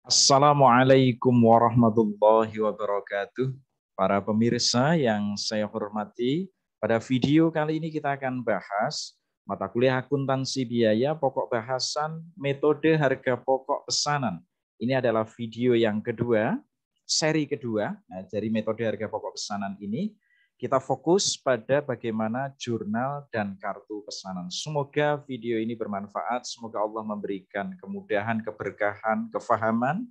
Assalamualaikum warahmatullahi wabarakatuh. Para pemirsa yang saya hormati, pada video kali ini kita akan bahas mata kuliah akuntansi biaya pokok bahasan metode harga pokok pesanan. Ini adalah video yang kedua, seri kedua nah, dari metode harga pokok pesanan ini. Kita fokus pada bagaimana jurnal dan kartu pesanan. Semoga video ini bermanfaat. Semoga Allah memberikan kemudahan, keberkahan, kefahaman.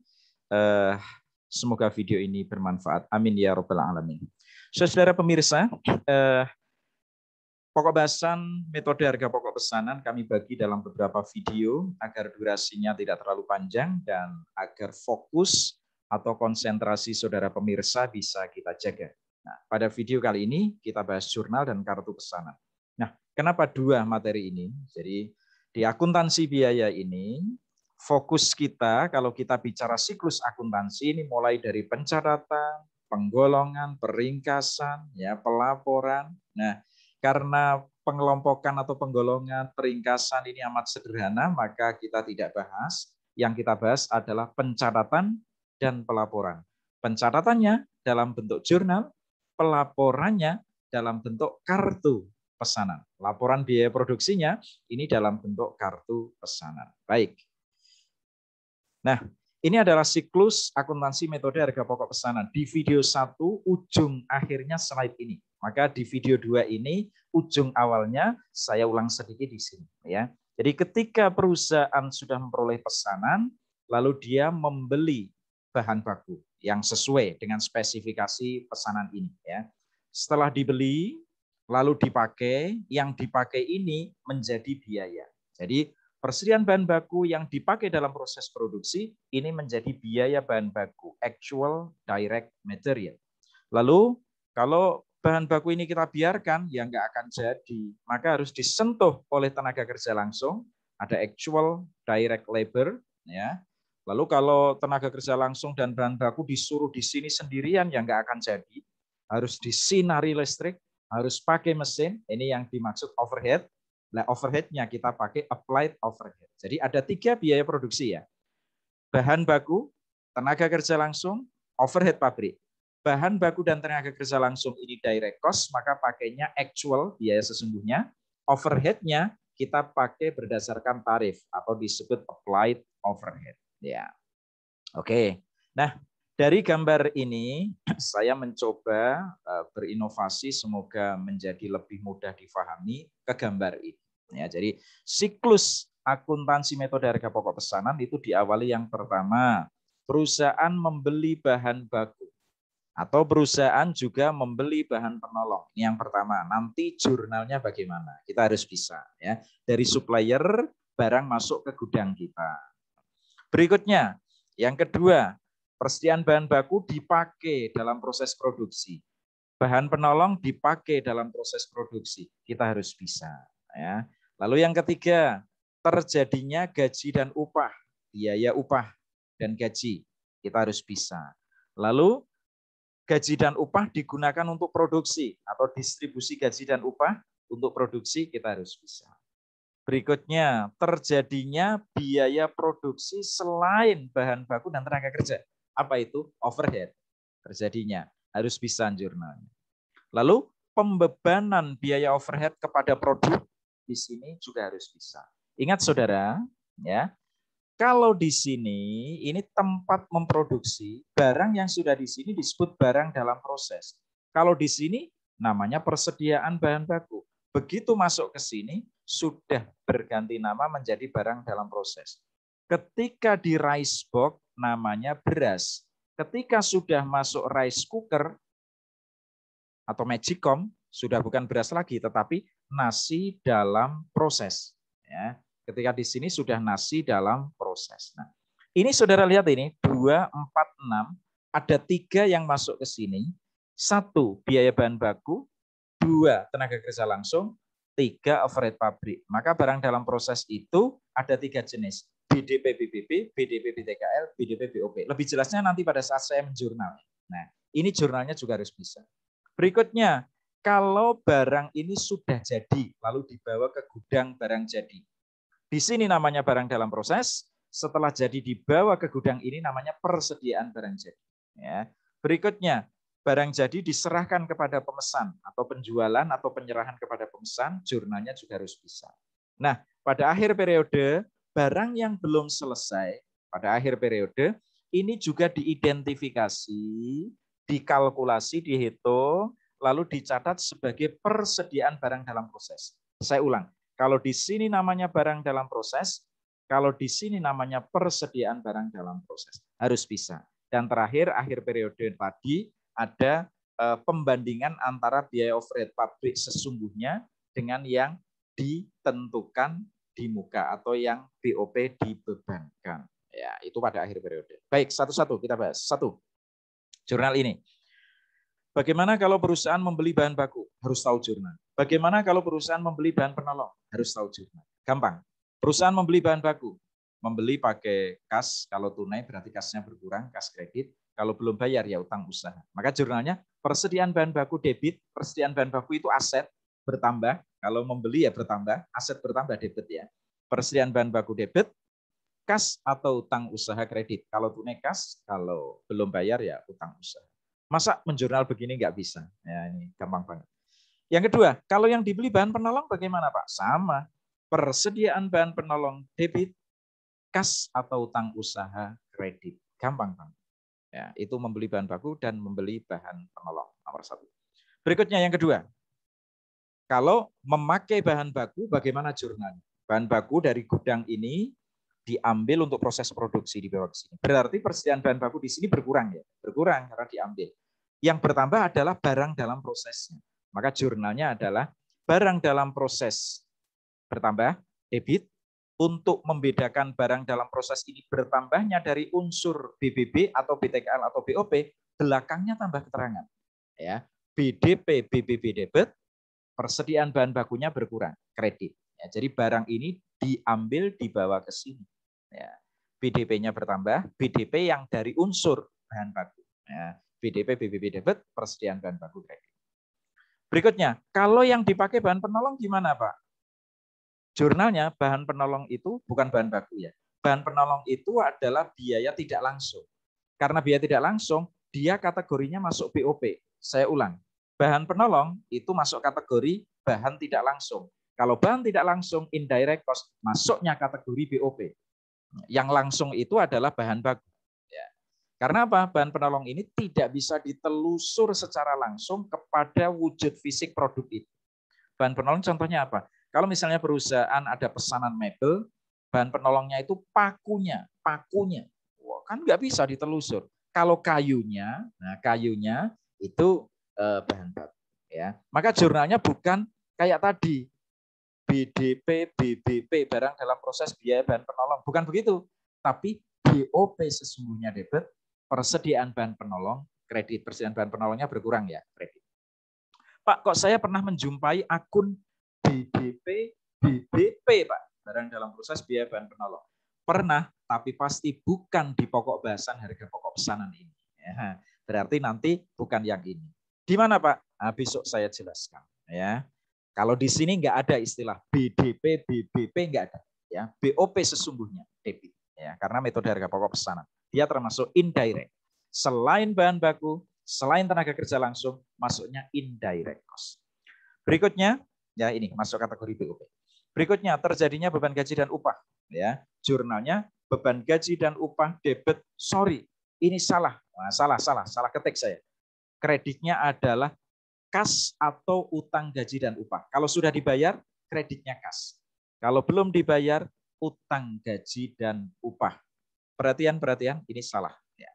Uh, semoga video ini bermanfaat. Amin ya robbal alamin. saudara pemirsa, uh, Pokok bahasan metode harga pokok pesanan kami bagi dalam beberapa video agar durasinya tidak terlalu panjang dan agar fokus atau konsentrasi saudara pemirsa bisa kita jaga. Nah, pada video kali ini kita bahas jurnal dan kartu pesanan. Nah, kenapa dua materi ini? Jadi di akuntansi biaya ini fokus kita kalau kita bicara siklus akuntansi ini mulai dari pencatatan, penggolongan, peringkasan, ya pelaporan. Nah, karena pengelompokan atau penggolongan peringkasan ini amat sederhana, maka kita tidak bahas. Yang kita bahas adalah pencatatan dan pelaporan. Pencatatannya dalam bentuk jurnal, pelaporannya dalam bentuk kartu pesanan. Laporan biaya produksinya ini dalam bentuk kartu pesanan. Baik. Nah, ini adalah siklus akuntansi metode harga pokok pesanan. Di video 1 ujung akhirnya slide ini. Maka di video 2 ini ujung awalnya saya ulang sedikit di sini ya. Jadi ketika perusahaan sudah memperoleh pesanan lalu dia membeli bahan baku yang sesuai dengan spesifikasi pesanan ini ya. Setelah dibeli lalu dipakai, yang dipakai ini menjadi biaya. Jadi persediaan bahan baku yang dipakai dalam proses produksi ini menjadi biaya bahan baku, actual direct material. Lalu kalau bahan baku ini kita biarkan, ya nggak akan jadi. Maka harus disentuh oleh tenaga kerja langsung. Ada actual direct labor, ya. Lalu kalau tenaga kerja langsung dan bahan baku disuruh di sini sendirian ya nggak akan jadi. Harus disinari listrik, harus pakai mesin. Ini yang dimaksud overhead. Nah, overheadnya kita pakai applied overhead. Jadi ada tiga biaya produksi ya. Bahan baku, tenaga kerja langsung, overhead pabrik. Bahan baku dan tenaga kerja langsung ini direct cost, maka pakainya actual biaya sesungguhnya. Overheadnya kita pakai berdasarkan tarif atau disebut applied overhead. Ya. Oke. Nah, dari gambar ini saya mencoba eh, berinovasi semoga menjadi lebih mudah difahami ke gambar ini. Ya, jadi siklus akuntansi metode harga pokok pesanan itu diawali yang pertama, perusahaan membeli bahan baku atau perusahaan juga membeli bahan penolong. Ini yang pertama. Nanti jurnalnya bagaimana? Kita harus bisa ya. Dari supplier barang masuk ke gudang kita. Berikutnya, yang kedua, persediaan bahan baku dipakai dalam proses produksi. Bahan penolong dipakai dalam proses produksi. Kita harus bisa. Ya. Lalu yang ketiga, terjadinya gaji dan upah. Biaya upah dan gaji. Kita harus bisa. Lalu gaji dan upah digunakan untuk produksi atau distribusi gaji dan upah untuk produksi kita harus bisa. Berikutnya, terjadinya biaya produksi selain bahan baku dan tenaga kerja. Apa itu? Overhead. Terjadinya. Harus bisa jurnalnya. Lalu, pembebanan biaya overhead kepada produk di sini juga harus bisa. Ingat saudara, ya kalau di sini ini tempat memproduksi barang yang sudah di sini disebut barang dalam proses. Kalau di sini namanya persediaan bahan baku. Begitu masuk ke sini sudah berganti nama menjadi barang dalam proses. Ketika di rice box namanya beras. Ketika sudah masuk rice cooker atau magicom sudah bukan beras lagi tetapi nasi dalam proses ya. Ketika di sini sudah nasi dalam proses. Nah, ini saudara lihat ini 2 4 6 ada tiga yang masuk ke sini. Satu, biaya bahan baku. Dua, tenaga kerja langsung tiga overhead pabrik. Maka barang dalam proses itu ada tiga jenis. BDP BBB, BDP BTKL, BDP BOP. Lebih jelasnya nanti pada saat saya menjurnal. Nah, ini jurnalnya juga harus bisa. Berikutnya, kalau barang ini sudah jadi, lalu dibawa ke gudang barang jadi. Di sini namanya barang dalam proses, setelah jadi dibawa ke gudang ini namanya persediaan barang jadi. Ya. Berikutnya, barang jadi diserahkan kepada pemesan atau penjualan atau penyerahan kepada pemesan, jurnalnya juga harus bisa. Nah, pada akhir periode, barang yang belum selesai pada akhir periode ini juga diidentifikasi, dikalkulasi, dihitung, lalu dicatat sebagai persediaan barang dalam proses. Saya ulang, kalau di sini namanya barang dalam proses, kalau di sini namanya persediaan barang dalam proses. Harus bisa. Dan terakhir, akhir periode tadi ada eh, pembandingan antara biaya overhead pabrik sesungguhnya dengan yang ditentukan di muka atau yang BOP dibebankan. Ya, itu pada akhir periode. Baik, satu-satu kita bahas. Satu, jurnal ini. Bagaimana kalau perusahaan membeli bahan baku? Harus tahu jurnal. Bagaimana kalau perusahaan membeli bahan penolong? Harus tahu jurnal. Gampang. Perusahaan membeli bahan baku. Membeli pakai kas, kalau tunai berarti kasnya berkurang, kas kredit. Kalau belum bayar ya utang usaha. Maka jurnalnya persediaan bahan baku debit, persediaan bahan baku itu aset bertambah. Kalau membeli ya bertambah, aset bertambah debit ya. Persediaan bahan baku debit, kas atau utang usaha kredit. Kalau tunai kas, kalau belum bayar ya utang usaha. Masa menjurnal begini nggak bisa? Ya ini gampang banget. Yang kedua, kalau yang dibeli bahan penolong bagaimana Pak? Sama. Persediaan bahan penolong debit, kas atau utang usaha kredit. Gampang banget. Ya, itu membeli bahan baku dan membeli bahan penolong nomor satu. Berikutnya yang kedua, kalau memakai bahan baku bagaimana jurnal Bahan baku dari gudang ini diambil untuk proses produksi di bawah sini. Berarti persediaan bahan baku di sini berkurang ya, berkurang karena diambil. Yang bertambah adalah barang dalam prosesnya. Maka jurnalnya adalah barang dalam proses bertambah debit, untuk membedakan barang dalam proses ini bertambahnya dari unsur BBB atau BTKL atau BOP, belakangnya tambah keterangan. Ya, BDP BBB debit, persediaan bahan bakunya berkurang, kredit. Ya, jadi barang ini diambil dibawa ke sini. Ya, BDP-nya bertambah, BDP yang dari unsur bahan baku. Ya, BDP BBB debit, persediaan bahan baku kredit. Berikutnya, kalau yang dipakai bahan penolong gimana Pak? jurnalnya bahan penolong itu bukan bahan baku ya. Bahan penolong itu adalah biaya tidak langsung. Karena biaya tidak langsung, dia kategorinya masuk BOP. Saya ulang. Bahan penolong itu masuk kategori bahan tidak langsung. Kalau bahan tidak langsung, indirect cost, masuknya kategori BOP. Yang langsung itu adalah bahan baku. Ya. Karena apa? Bahan penolong ini tidak bisa ditelusur secara langsung kepada wujud fisik produk itu. Bahan penolong contohnya apa? Kalau misalnya perusahaan ada pesanan mebel, bahan penolongnya itu pakunya, pakunya. Wah, kan nggak bisa ditelusur. Kalau kayunya, nah kayunya itu eh, bahan baku. Ya. Maka jurnalnya bukan kayak tadi, BDP, BBP, barang dalam proses biaya bahan penolong. Bukan begitu. Tapi BOP sesungguhnya debit, persediaan bahan penolong, kredit persediaan bahan penolongnya berkurang ya, kredit. Pak, kok saya pernah menjumpai akun BDP, BDP, Pak. Barang dalam proses biaya bahan penolong. Pernah, tapi pasti bukan di pokok bahasan harga pokok pesanan ini. Ya, berarti nanti bukan yang ini. Di mana Pak? Nah, besok saya jelaskan. Ya. Kalau di sini nggak ada istilah BDP, BBP nggak ada. Ya, BOP sesungguhnya DP. Ya, karena metode harga pokok pesanan. Dia termasuk indirect. Selain bahan baku, selain tenaga kerja langsung, masuknya indirect cost. Berikutnya, Ya, ini masuk kategori BUP. Berikutnya terjadinya beban gaji dan upah, ya. Jurnalnya beban gaji dan upah debit sorry, ini salah. Nah, salah, salah, salah ketik saya. Kreditnya adalah kas atau utang gaji dan upah. Kalau sudah dibayar, kreditnya kas. Kalau belum dibayar, utang gaji dan upah. Perhatian, perhatian, ini salah. Ya.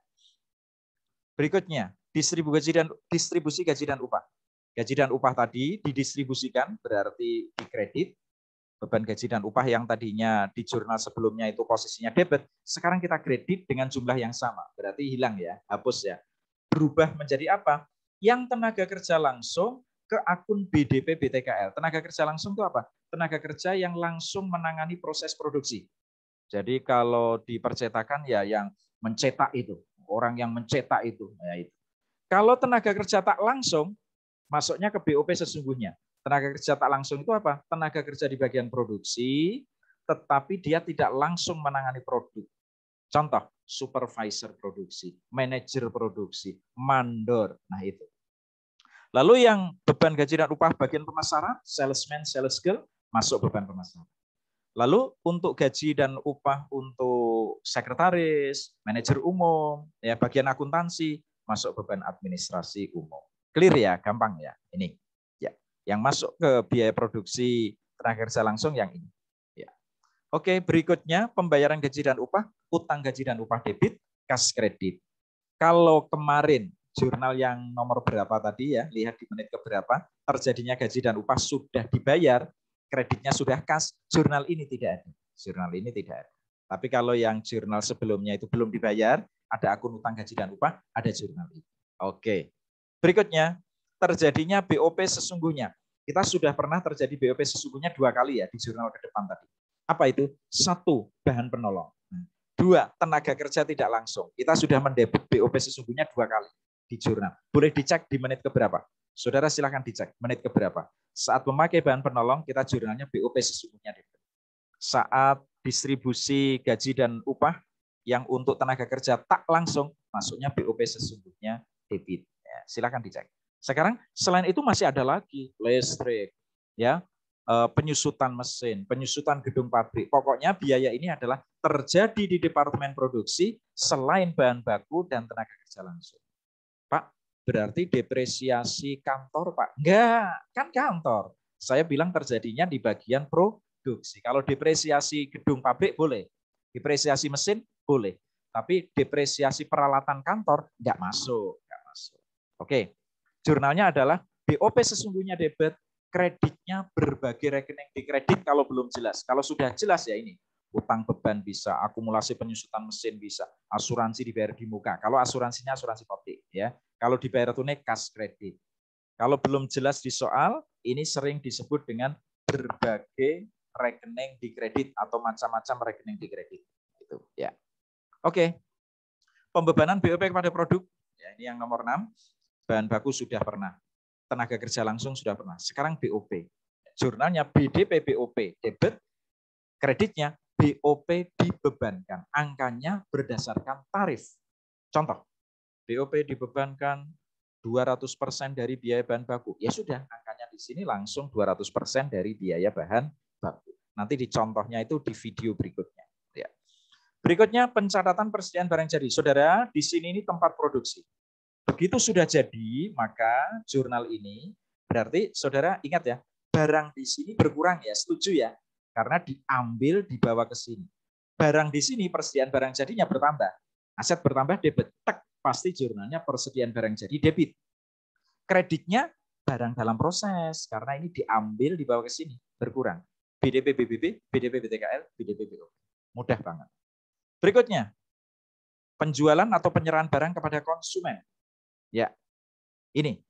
Berikutnya, distribusi gaji dan distribusi gaji dan upah gaji dan upah tadi didistribusikan berarti dikredit beban gaji dan upah yang tadinya di jurnal sebelumnya itu posisinya debit sekarang kita kredit dengan jumlah yang sama berarti hilang ya hapus ya berubah menjadi apa yang tenaga kerja langsung ke akun BDP BTKL tenaga kerja langsung itu apa tenaga kerja yang langsung menangani proses produksi jadi kalau dipercetakan ya yang mencetak itu orang yang mencetak itu ya itu kalau tenaga kerja tak langsung masuknya ke BOP sesungguhnya. Tenaga kerja tak langsung itu apa? Tenaga kerja di bagian produksi, tetapi dia tidak langsung menangani produk. Contoh, supervisor produksi, manajer produksi, mandor. Nah itu. Lalu yang beban gaji dan upah bagian pemasaran, salesman, sales girl, masuk beban pemasaran. Lalu untuk gaji dan upah untuk sekretaris, manajer umum, ya bagian akuntansi, masuk beban administrasi umum. Clear ya, gampang ya. Ini ya, yang masuk ke biaya produksi tenaga kerja langsung yang ini. Ya. Oke, berikutnya pembayaran gaji dan upah, utang gaji dan upah debit, kas kredit. Kalau kemarin jurnal yang nomor berapa tadi ya, lihat di menit keberapa, terjadinya gaji dan upah sudah dibayar, kreditnya sudah kas, jurnal ini tidak ada. Jurnal ini tidak ada. Tapi kalau yang jurnal sebelumnya itu belum dibayar, ada akun utang gaji dan upah, ada jurnal ini. Oke, Berikutnya, terjadinya BOP sesungguhnya. Kita sudah pernah terjadi BOP sesungguhnya dua kali ya di jurnal ke depan tadi. Apa itu? Satu, bahan penolong. Dua, tenaga kerja tidak langsung. Kita sudah mendebut BOP sesungguhnya dua kali di jurnal. Boleh dicek di menit keberapa? Saudara silahkan dicek menit keberapa. Saat memakai bahan penolong, kita jurnalnya BOP sesungguhnya. Saat distribusi gaji dan upah yang untuk tenaga kerja tak langsung, masuknya BOP sesungguhnya debit. Ya, silahkan dicek. Sekarang selain itu masih ada lagi listrik, ya eh, penyusutan mesin, penyusutan gedung pabrik. Pokoknya biaya ini adalah terjadi di departemen produksi selain bahan baku dan tenaga kerja langsung. Pak, berarti depresiasi kantor, Pak? Enggak, kan kantor. Saya bilang terjadinya di bagian produksi. Kalau depresiasi gedung pabrik boleh, depresiasi mesin boleh, tapi depresiasi peralatan kantor enggak masuk. Oke, jurnalnya adalah BOP sesungguhnya debit, kreditnya berbagai rekening di kredit kalau belum jelas. Kalau sudah jelas ya ini, utang beban bisa, akumulasi penyusutan mesin bisa, asuransi dibayar di muka. Kalau asuransinya asuransi publik ya. Kalau dibayar tunai kas kredit. Kalau belum jelas di soal, ini sering disebut dengan berbagai rekening di kredit atau macam-macam rekening di kredit. Itu ya. Oke. Pembebanan BOP kepada produk. Ya, ini yang nomor 6 bahan baku sudah pernah, tenaga kerja langsung sudah pernah. Sekarang BOP. Jurnalnya BDP BOP, debit kreditnya BOP dibebankan. Angkanya berdasarkan tarif. Contoh, BOP dibebankan 200% dari biaya bahan baku. Ya sudah, angkanya di sini langsung 200% dari biaya bahan baku. Nanti di contohnya itu di video berikutnya. Ya. Berikutnya pencatatan persediaan barang jadi. Saudara, di sini ini tempat produksi. Begitu sudah jadi, maka jurnal ini berarti saudara ingat ya, barang di sini berkurang ya, setuju ya? Karena diambil dibawa ke sini. Barang di sini persediaan barang jadinya bertambah. Aset bertambah debit. Tek, pasti jurnalnya persediaan barang jadi debit. Kreditnya barang dalam proses karena ini diambil dibawa ke sini berkurang. BDP BBB, BDP BTKL, BDP BO. Mudah banget. Berikutnya, penjualan atau penyerahan barang kepada konsumen. Ya, ini.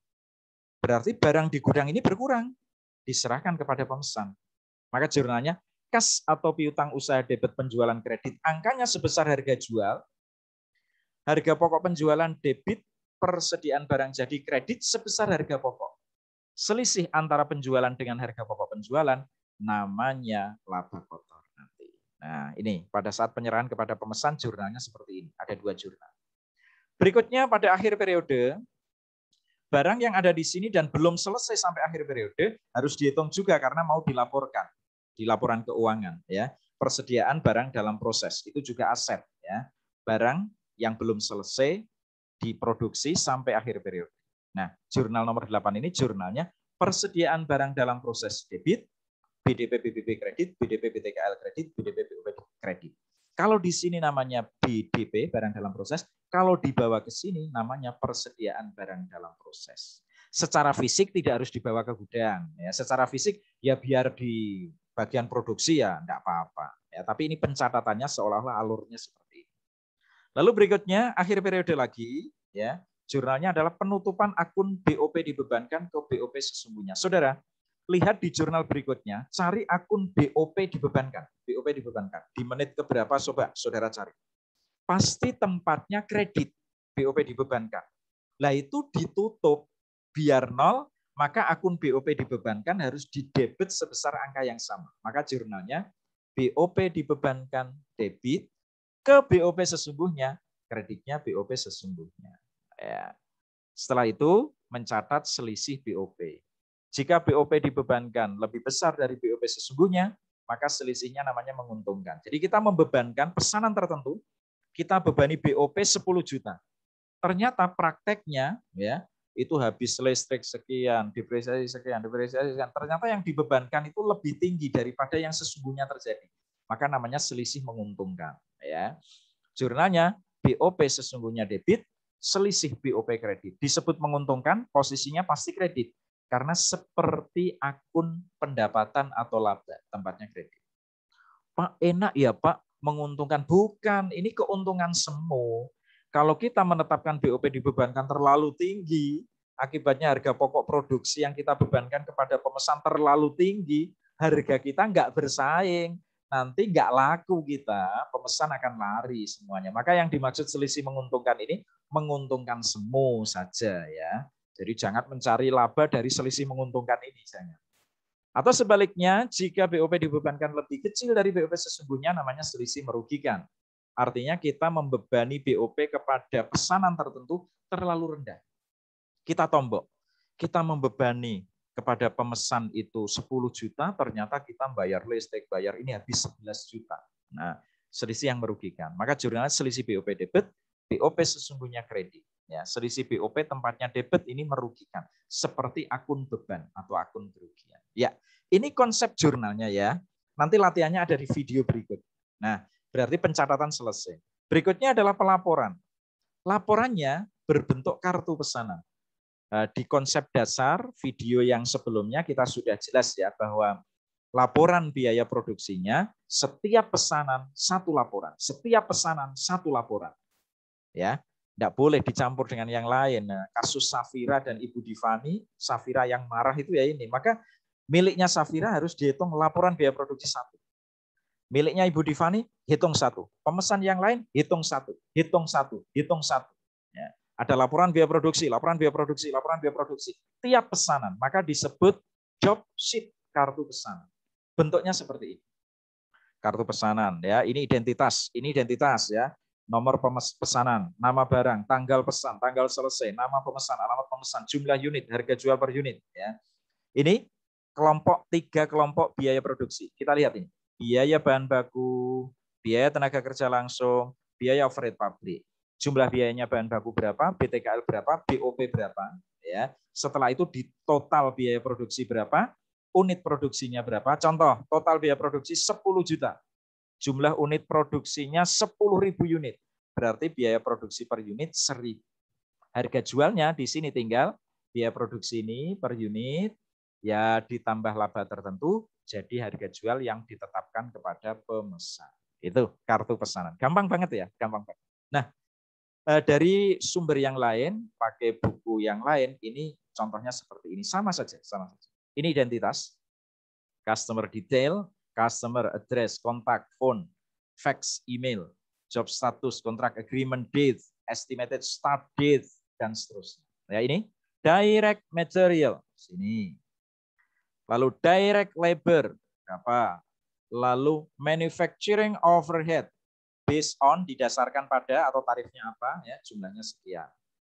Berarti barang di gudang ini berkurang, diserahkan kepada pemesan. Maka jurnalnya, kas atau piutang usaha debit penjualan kredit, angkanya sebesar harga jual, harga pokok penjualan debit, persediaan barang jadi kredit sebesar harga pokok. Selisih antara penjualan dengan harga pokok penjualan, namanya laba kotor nanti. Nah ini, pada saat penyerahan kepada pemesan, jurnalnya seperti ini. Ada dua jurnal. Berikutnya pada akhir periode, barang yang ada di sini dan belum selesai sampai akhir periode harus dihitung juga karena mau dilaporkan di laporan keuangan ya. Persediaan barang dalam proses itu juga aset ya. Barang yang belum selesai diproduksi sampai akhir periode. Nah, jurnal nomor 8 ini jurnalnya persediaan barang dalam proses debit, BDP BBB kredit, BDP BTKL kredit, BDP BUP kredit. Kalau di sini namanya BDP, barang dalam proses. Kalau dibawa ke sini namanya persediaan barang dalam proses. Secara fisik tidak harus dibawa ke gudang. Ya, secara fisik ya biar di bagian produksi ya enggak apa-apa. Ya, tapi ini pencatatannya seolah-olah alurnya seperti ini. Lalu berikutnya akhir periode lagi ya. Jurnalnya adalah penutupan akun BOP dibebankan ke BOP sesungguhnya. Saudara, lihat di jurnal berikutnya, cari akun BOP dibebankan. BOP dibebankan. Di menit keberapa coba saudara cari. Pasti tempatnya kredit. BOP dibebankan. Nah itu ditutup biar nol, maka akun BOP dibebankan harus didebit sebesar angka yang sama. Maka jurnalnya BOP dibebankan debit ke BOP sesungguhnya, kreditnya BOP sesungguhnya. Ya. Setelah itu mencatat selisih BOP. Jika BOP dibebankan lebih besar dari BOP sesungguhnya, maka selisihnya namanya menguntungkan. Jadi kita membebankan pesanan tertentu, kita bebani BOP 10 juta. Ternyata prakteknya ya itu habis listrik sekian, depresiasi sekian, depresiasi sekian. Ternyata yang dibebankan itu lebih tinggi daripada yang sesungguhnya terjadi. Maka namanya selisih menguntungkan. Ya. Jurnalnya BOP sesungguhnya debit, selisih BOP kredit. Disebut menguntungkan, posisinya pasti kredit. Karena seperti akun pendapatan atau laba, tempatnya kredit. Pak, enak ya Pak, menguntungkan. Bukan, ini keuntungan semu. Kalau kita menetapkan BOP dibebankan terlalu tinggi, akibatnya harga pokok produksi yang kita bebankan kepada pemesan terlalu tinggi, harga kita nggak bersaing nanti nggak laku kita, pemesan akan lari semuanya. Maka yang dimaksud selisih menguntungkan ini menguntungkan semu saja ya. Jadi jangan mencari laba dari selisih menguntungkan ini. Jangan. Atau sebaliknya, jika BOP dibebankan lebih kecil dari BOP sesungguhnya namanya selisih merugikan. Artinya kita membebani BOP kepada pesanan tertentu terlalu rendah. Kita tombok. Kita membebani kepada pemesan itu 10 juta, ternyata kita bayar listrik, bayar ini habis 11 juta. Nah, selisih yang merugikan. Maka jurnalnya selisih BOP debit, BOP sesungguhnya kredit. Ya, selisih BOP tempatnya debit ini merugikan, seperti akun beban atau akun kerugian. Ya, ini konsep jurnalnya ya. Nanti latihannya ada di video berikut. Nah, berarti pencatatan selesai. Berikutnya adalah pelaporan. Laporannya berbentuk kartu pesanan. Nah, di konsep dasar video yang sebelumnya kita sudah jelas ya bahwa laporan biaya produksinya setiap pesanan satu laporan, setiap pesanan satu laporan. Ya. Tidak boleh dicampur dengan yang lain. Nah, kasus Safira dan Ibu Divani, Safira yang marah itu ya ini. Maka miliknya Safira harus dihitung laporan biaya produksi satu. Miliknya Ibu Divani, hitung satu. Pemesan yang lain, hitung satu. Hitung satu, hitung satu. Ya. Ada laporan biaya produksi, laporan biaya produksi, laporan biaya produksi. Tiap pesanan, maka disebut job sheet kartu pesanan. Bentuknya seperti ini kartu pesanan ya ini identitas ini identitas ya nomor pesanan, nama barang, tanggal pesan, tanggal selesai, nama pemesan, alamat pemesan, jumlah unit, harga jual per unit. Ya. Ini kelompok tiga kelompok biaya produksi. Kita lihat ini. Biaya bahan baku, biaya tenaga kerja langsung, biaya overhead pabrik. Jumlah biayanya bahan baku berapa, BTKL berapa, BOP berapa. ya Setelah itu di total biaya produksi berapa, unit produksinya berapa. Contoh, total biaya produksi 10 juta jumlah unit produksinya 10.000 unit. Berarti biaya produksi per unit 1.000. Harga jualnya di sini tinggal biaya produksi ini per unit ya ditambah laba tertentu jadi harga jual yang ditetapkan kepada pemesan. Itu kartu pesanan. Gampang banget ya, gampang banget. Nah, eh, dari sumber yang lain, pakai buku yang lain, ini contohnya seperti ini. Sama saja, sama saja. Ini identitas, customer detail, customer address, kontak, phone, fax, email, job status, contract agreement date, estimated start date, dan seterusnya. Ya ini direct material sini. Lalu direct labor berapa? Lalu manufacturing overhead based on didasarkan pada atau tarifnya apa ya jumlahnya sekian.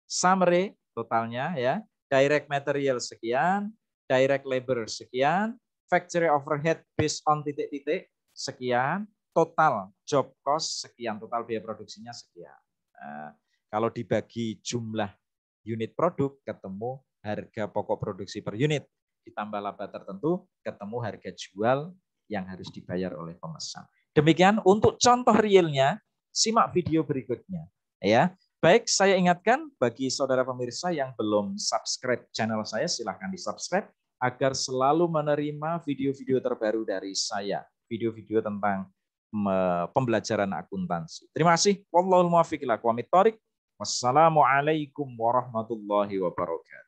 Summary totalnya ya direct material sekian, direct labor sekian, factory overhead based on titik-titik sekian, total job cost sekian, total biaya produksinya sekian. Eh, kalau dibagi jumlah unit produk ketemu harga pokok produksi per unit ditambah laba tertentu ketemu harga jual yang harus dibayar oleh pemesan. Demikian untuk contoh realnya simak video berikutnya ya. Baik, saya ingatkan bagi saudara pemirsa yang belum subscribe channel saya silahkan di-subscribe agar selalu menerima video-video terbaru dari saya, video-video tentang pembelajaran akuntansi. Terima kasih. Wallahul muwaffiq ila Wassalamualaikum warahmatullahi wabarakatuh.